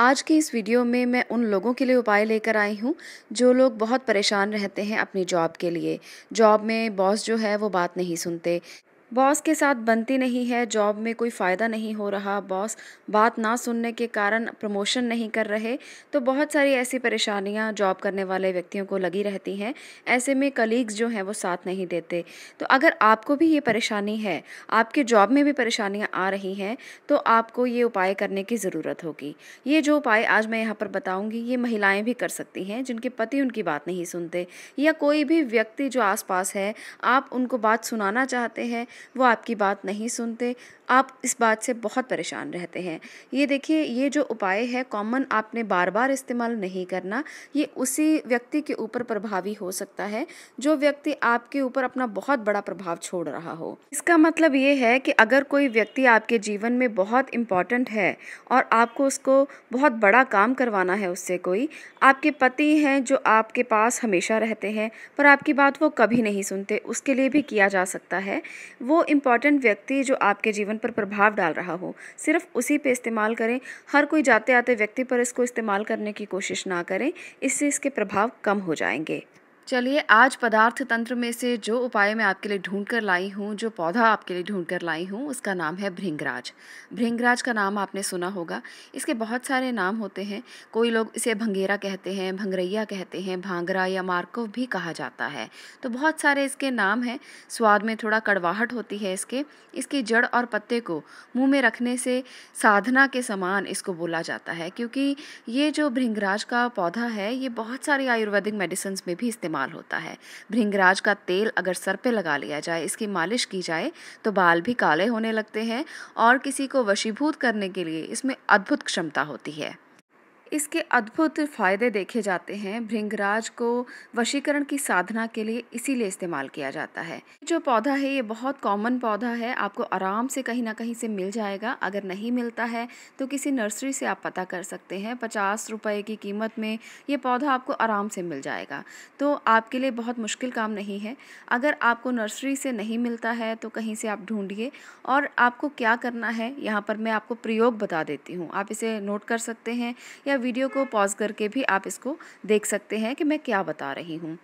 आज के इस वीडियो में मैं उन लोगों के लिए उपाय लेकर आई हूँ जो लोग बहुत परेशान रहते हैं अपनी जॉब के लिए जॉब में बॉस जो है वो बात नहीं सुनते बॉस के साथ बनती नहीं है जॉब में कोई फ़ायदा नहीं हो रहा बॉस बात ना सुनने के कारण प्रमोशन नहीं कर रहे तो बहुत सारी ऐसी परेशानियां जॉब करने वाले व्यक्तियों को लगी रहती हैं ऐसे में कलीग्स जो हैं वो साथ नहीं देते तो अगर आपको भी ये परेशानी है आपके जॉब में भी परेशानियाँ आ रही हैं तो आपको ये उपाय करने की ज़रूरत होगी ये जो उपाय आज मैं यहाँ पर बताऊँगी ये महिलाएँ भी कर सकती हैं जिनके पति उनकी बात नहीं सुनते या कोई भी व्यक्ति जो आस है आप उनको बात सुनाना चाहते हैं वो आपकी बात नहीं सुनते आप इस बात से बहुत परेशान रहते हैं ये देखिए ये जो उपाय है कॉमन आपने बार बार इस्तेमाल नहीं करना ये उसी व्यक्ति के ऊपर प्रभावी हो सकता है जो व्यक्ति आपके ऊपर अपना बहुत बड़ा प्रभाव छोड़ रहा हो इसका मतलब ये है कि अगर कोई व्यक्ति आपके जीवन में बहुत इम्पॉर्टेंट है और आपको उसको बहुत बड़ा काम करवाना है उससे कोई आपके पति हैं जो आपके पास हमेशा रहते हैं पर आपकी बात वो कभी नहीं सुनते उसके लिए भी किया जा सकता है वो इम्पॉर्टेंट व्यक्ति जो आपके जीवन पर प्रभाव डाल रहा हो सिर्फ उसी पे इस्तेमाल करें हर कोई जाते आते व्यक्ति पर इसको इस्तेमाल करने की कोशिश ना करें इससे इसके प्रभाव कम हो जाएंगे चलिए आज पदार्थ तंत्र में से जो उपाय मैं आपके लिए ढूंढ कर लाई हूँ जो पौधा आपके लिए ढूंढ कर लाई हूँ उसका नाम है भृंगराज भृंगराज का नाम आपने सुना होगा इसके बहुत सारे नाम होते हैं कोई लोग इसे भंगेरा कहते हैं भंगरैया कहते हैं भांगरा या मार्कव भी कहा जाता है तो बहुत सारे इसके नाम हैं स्वाद में थोड़ा कड़वाहट होती है इसके इसकी जड़ और पत्ते को मुँह में रखने से साधना के समान इसको बोला जाता है क्योंकि ये जो भृंगराज का पौधा है ये बहुत सारी आयुर्वेदिक मेडिसन्स में भी इस्तेमाल इस्तेमाल होता है भृंगराज का तेल अगर सर पे लगा लिया जाए इसकी मालिश की जाए तो बाल भी काले होने लगते हैं और किसी को वशीभूत करने के लिए इसमें अद्भुत क्षमता होती है इसके अद्भुत फ़ायदे देखे जाते हैं भृंगराज को वशीकरण की साधना के लिए इसीलिए इस्तेमाल किया जाता है जो पौधा है ये बहुत कॉमन पौधा है आपको आराम से कहीं ना कहीं से मिल जाएगा अगर नहीं मिलता है तो किसी नर्सरी से आप पता कर सकते हैं पचास रुपये की कीमत में ये पौधा आपको आराम से मिल जाएगा तो आपके लिए बहुत मुश्किल काम नहीं है अगर आपको नर्सरी से नहीं मिलता है तो कहीं से आप ढूँढिए और आपको क्या करना है यहाँ पर मैं आपको प्रयोग बता देती हूँ आप इसे नोट कर सकते हैं या वीडियो को पॉज करके भी आप इसको देख सकते हैं कि मैं क्या बता रही हूँ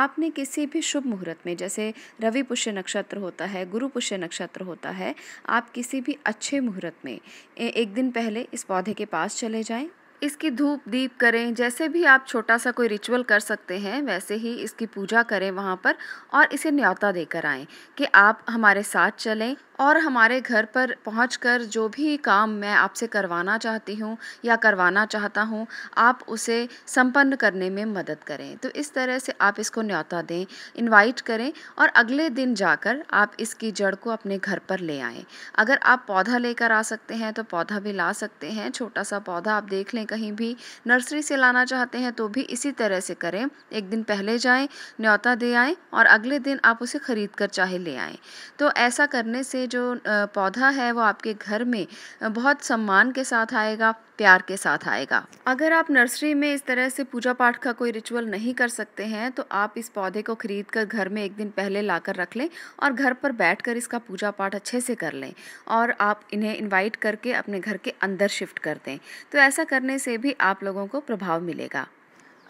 आपने किसी भी शुभ मुहूर्त में जैसे रवि पुष्य नक्षत्र होता है गुरु पुष्य नक्षत्र होता है आप किसी भी अच्छे मुहूर्त में एक दिन पहले इस पौधे के पास चले जाएँ इसकी धूप दीप करें जैसे भी आप छोटा सा कोई रिचुअल कर सकते हैं वैसे ही इसकी पूजा करें वहाँ पर और इसे न्योता देकर आएं कि आप हमारे साथ चलें और हमारे घर पर पहुँच जो भी काम मैं आपसे करवाना चाहती हूँ या करवाना चाहता हूँ आप उसे संपन्न करने में मदद करें तो इस तरह से आप इसको न्योता दें इनवाइट करें और अगले दिन जाकर आप इसकी जड़ को अपने घर पर ले आएँ अगर आप पौधा लेकर आ सकते हैं तो पौधा भी ला सकते हैं छोटा सा पौधा आप देख लें कहीं भी नर्सरी से लाना चाहते हैं तो भी इसी तरह से करें एक दिन पहले जाएँ न्योता दे आएँ और अगले दिन आप उसे ख़रीद कर चाहे ले आएँ तो ऐसा करने से जो पौधा है वो आपके घर में बहुत सम्मान के साथ आएगा प्यार के साथ आएगा अगर आप नर्सरी में इस तरह से पूजा पाठ का कोई रिचुअल नहीं कर सकते हैं तो आप इस पौधे को खरीद कर घर में एक दिन पहले ला कर रख लें और घर पर बैठ कर इसका पूजा पाठ अच्छे से कर लें और आप इन्हें इनवाइट करके अपने घर के अंदर शिफ्ट कर दें तो ऐसा करने से भी आप लोगों को प्रभाव मिलेगा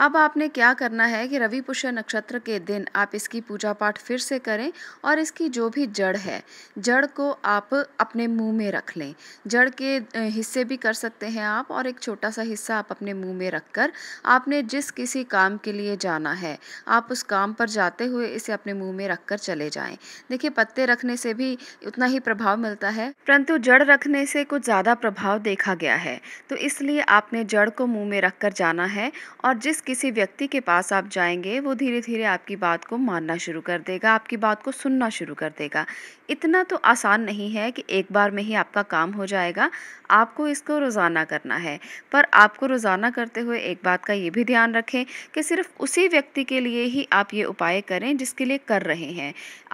अब आपने क्या करना है कि रवि पुष्य नक्षत्र के दिन आप इसकी पूजा पाठ फिर से करें और इसकी जो भी जड़ है जड़ को आप अपने मुंह में रख लें जड़ के हिस्से भी कर सकते हैं आप और एक छोटा सा हिस्सा आप अपने मुंह में रखकर आपने जिस किसी काम के लिए जाना है आप उस काम पर जाते हुए इसे अपने मुँह में रख चले जाएं देखिए पत्ते रखने से भी उतना ही प्रभाव मिलता है परंतु जड़ रखने से कुछ ज़्यादा प्रभाव देखा गया है तो इसलिए आपने जड़ को मुँह में रख जाना है और जिस किसी व्यक्ति के पास आप जाएंगे वो धीरे धीरे आपकी बात को मानना शुरू कर देगा आपकी बात को सुनना शुरू कर देगा इतना तो आसान नहीं है कि एक बार में ही आपका काम हो जाएगा आपको इसको रोज़ाना करना है पर आपको रोज़ाना करते हुए एक बात का ये भी ध्यान रखें कि सिर्फ उसी व्यक्ति के लिए ही आप ये उपाय करें जिसके लिए कर रहे हैं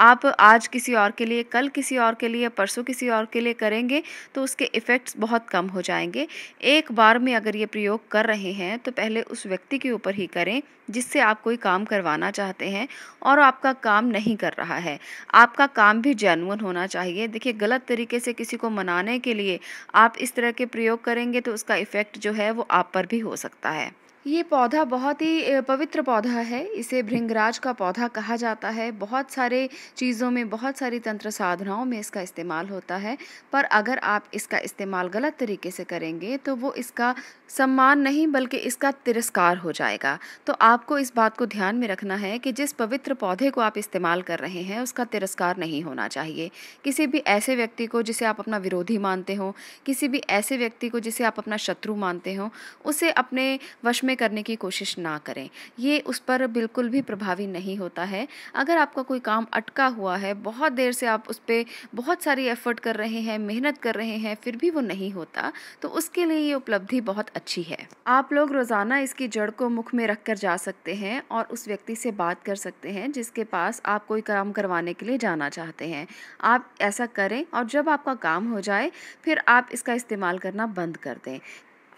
आप आज किसी और के लिए कल किसी और के लिए परसों किसी और के लिए करेंगे तो उसके इफ़ेक्ट्स बहुत कम हो जाएंगे एक बार में अगर ये प्रयोग कर रहे हैं तो पहले उस व्यक्ति के ऊपर पर ही करें जिससे आप कोई काम करवाना चाहते हैं और आपका काम नहीं कर रहा है आपका काम भी जैनुअन होना चाहिए देखिए गलत तरीके से किसी को मनाने के लिए आप इस तरह के प्रयोग करेंगे तो उसका इफ़ेक्ट जो है वो आप पर भी हो सकता है ये पौधा बहुत ही पवित्र पौधा है इसे भृंगराज का पौधा कहा जाता है बहुत सारे चीज़ों में बहुत सारी तंत्र साधनाओं में इसका इस्तेमाल होता है पर अगर आप इसका इस्तेमाल गलत तरीके से करेंगे तो वो इसका सम्मान नहीं बल्कि इसका तिरस्कार हो जाएगा तो आपको इस बात को ध्यान में रखना है कि जिस पवित्र पौधे को आप इस्तेमाल कर रहे हैं उसका तिरस्कार नहीं होना चाहिए किसी भी ऐसे व्यक्ति को जिसे आप अपना विरोधी मानते हो किसी भी ऐसे व्यक्ति को जिसे आप अपना शत्रु मानते हो उसे अपने वश में में करने की कोशिश ना करें ये उस पर बिल्कुल भी प्रभावी नहीं होता है अगर आपका कोई काम अटका हुआ है बहुत देर से आप उस पर बहुत सारी एफ़र्ट कर रहे हैं मेहनत कर रहे हैं फिर भी वो नहीं होता तो उसके लिए ये उपलब्धि बहुत अच्छी है आप लोग रोज़ाना इसकी जड़ को मुख में रख कर जा सकते हैं और उस व्यक्ति से बात कर सकते हैं जिसके पास आप कोई काम करवाने के लिए जाना चाहते हैं आप ऐसा करें और जब आपका काम हो जाए फिर आप इसका इस्तेमाल करना बंद कर दें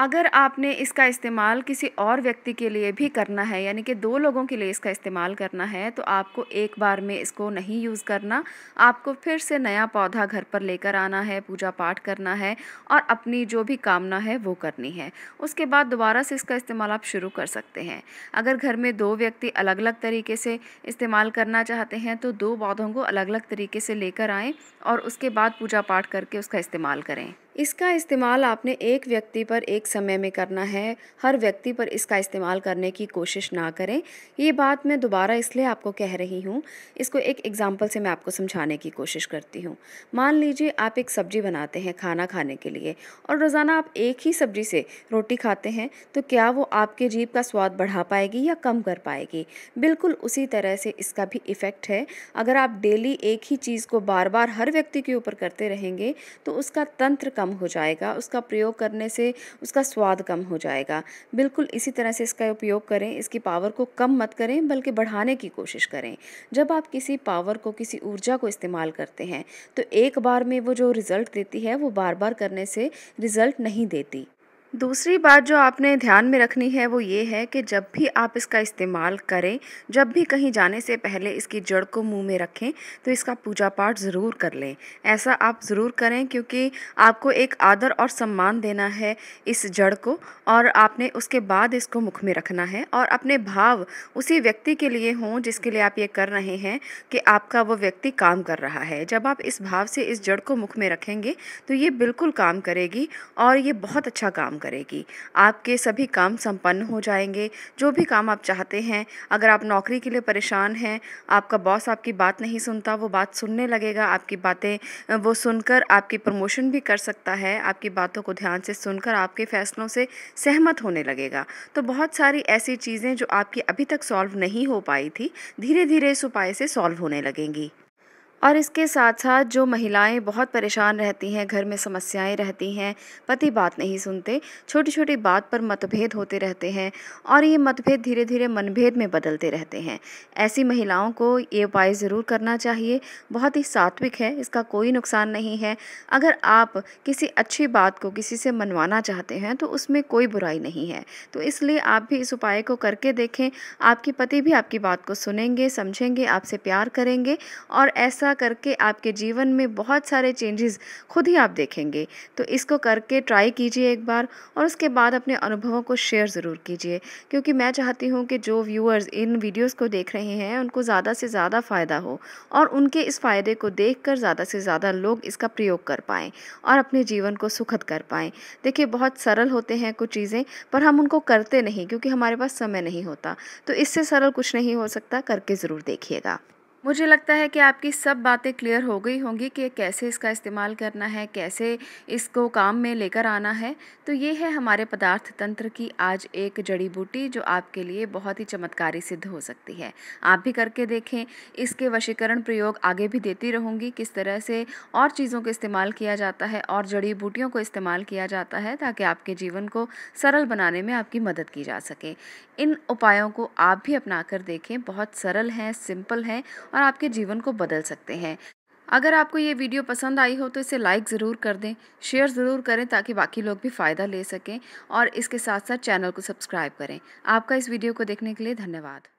अगर आपने इसका इस्तेमाल किसी और व्यक्ति के लिए भी करना है यानी कि दो लोगों के लिए इसका इस्तेमाल करना है तो आपको एक बार में इसको नहीं यूज़ करना आपको फिर से नया पौधा घर पर लेकर आना है पूजा पाठ करना है और अपनी जो भी कामना है वो करनी है उसके बाद दोबारा से इसका इस्तेमाल आप शुरू कर सकते हैं अगर घर में दो व्यक्ति अलग अलग तरीके से इस्तेमाल करना चाहते हैं तो दो पौधों को अलग अलग तरीके से लेकर आएँ और उसके बाद पूजा पाठ करके उसका इस्तेमाल करें इसका इस्तेमाल आपने एक व्यक्ति पर एक समय में करना है हर व्यक्ति पर इसका इस्तेमाल करने की कोशिश ना करें ये बात मैं दोबारा इसलिए आपको कह रही हूँ इसको एक एग्ज़ाम्पल से मैं आपको समझाने की कोशिश करती हूँ मान लीजिए आप एक सब्ज़ी बनाते हैं खाना खाने के लिए और रोज़ाना आप एक ही सब्ज़ी से रोटी खाते हैं तो क्या वो आपके जीप का स्वाद बढ़ा पाएगी या कम कर पाएगी बिल्कुल उसी तरह से इसका भी इफ़ेक्ट है अगर आप डेली एक ही चीज़ को बार बार हर व्यक्ति के ऊपर करते रहेंगे तो उसका तंत्र कम कम हो जाएगा उसका प्रयोग करने से उसका स्वाद कम हो जाएगा बिल्कुल इसी तरह से इसका उपयोग करें इसकी पावर को कम मत करें बल्कि बढ़ाने की कोशिश करें जब आप किसी पावर को किसी ऊर्जा को इस्तेमाल करते हैं तो एक बार में वो जो रिज़ल्ट देती है वो बार बार करने से रिज़ल्ट नहीं देती दूसरी बात जो आपने ध्यान में रखनी है वो ये है कि जब भी आप इसका इस्तेमाल करें जब भी कहीं जाने से पहले इसकी जड़ को मुंह में रखें तो इसका पूजा पाठ ज़रूर कर लें ऐसा आप ज़रूर करें क्योंकि आपको एक आदर और सम्मान देना है इस जड़ को और आपने उसके बाद इसको मुख में रखना है और अपने भाव उसी व्यक्ति के लिए हों जिसके लिए आप ये कर रहे हैं कि आपका वो व्यक्ति काम कर रहा है जब आप इस भाव से इस जड़ को मुख में रखेंगे तो ये बिल्कुल काम करेगी और ये बहुत अच्छा काम करेगी आपके सभी काम संपन्न हो जाएंगे जो भी काम आप चाहते हैं अगर आप नौकरी के लिए परेशान हैं आपका बॉस आपकी बात नहीं सुनता वो बात सुनने लगेगा आपकी बातें वो सुनकर आपकी प्रमोशन भी कर सकता है आपकी बातों को ध्यान से सुनकर आपके फैसलों से सहमत होने लगेगा तो बहुत सारी ऐसी चीज़ें जो आपकी अभी तक सॉल्व नहीं हो पाई थी धीरे धीरे इस उपाय से सॉल्व होने लगेंगी और इसके साथ साथ जो महिलाएं बहुत परेशान रहती हैं घर में समस्याएं रहती हैं पति बात नहीं सुनते छोटी छोटी बात पर मतभेद होते रहते हैं और ये मतभेद धीरे धीरे मनभेद में बदलते रहते हैं ऐसी महिलाओं को ये उपाय ज़रूर करना चाहिए बहुत ही सात्विक है इसका कोई नुकसान नहीं है अगर आप किसी अच्छी बात को किसी से मनवाना चाहते हैं तो उसमें कोई बुराई नहीं है तो इसलिए आप भी इस उपाय को करके देखें आपके पति भी आपकी बात को सुनेंगे समझेंगे आपसे प्यार करेंगे और ऐसा ऐसा करके आपके जीवन में बहुत सारे चेंजेस खुद ही आप देखेंगे तो इसको करके ट्राई कीजिए एक बार और उसके बाद अपने अनुभवों को शेयर ज़रूर कीजिए क्योंकि मैं चाहती हूँ कि जो व्यूअर्स इन वीडियोज़ को देख रहे हैं उनको ज़्यादा से ज़्यादा फ़ायदा हो और उनके इस फ़ायदे को देख ज़्यादा से ज़्यादा लोग इसका प्रयोग कर पाएँ और अपने जीवन को सुखद कर पाएँ देखिए बहुत सरल होते हैं कुछ चीज़ें पर हम उनको करते नहीं क्योंकि हमारे पास समय नहीं होता तो इससे सरल कुछ नहीं हो सकता करके ज़रूर देखिएगा मुझे लगता है कि आपकी सब बातें क्लियर हो गई होंगी कि कैसे इसका इस्तेमाल करना है कैसे इसको काम में लेकर आना है तो ये है हमारे पदार्थ तंत्र की आज एक जड़ी बूटी जो आपके लिए बहुत ही चमत्कारी सिद्ध हो सकती है आप भी करके देखें इसके वशीकरण प्रयोग आगे भी देती रहूँगी किस तरह से और चीज़ों का इस्तेमाल किया जाता है और जड़ी बूटियों को इस्तेमाल किया जाता है ताकि आपके जीवन को सरल बनाने में आपकी मदद की जा सके इन उपायों को आप भी अपना कर देखें बहुत सरल हैं सिंपल हैं और आपके जीवन को बदल सकते हैं अगर आपको ये वीडियो पसंद आई हो तो इसे लाइक ज़रूर कर दें शेयर ज़रूर करें ताकि बाकी लोग भी फ़ायदा ले सकें और इसके साथ साथ चैनल को सब्सक्राइब करें आपका इस वीडियो को देखने के लिए धन्यवाद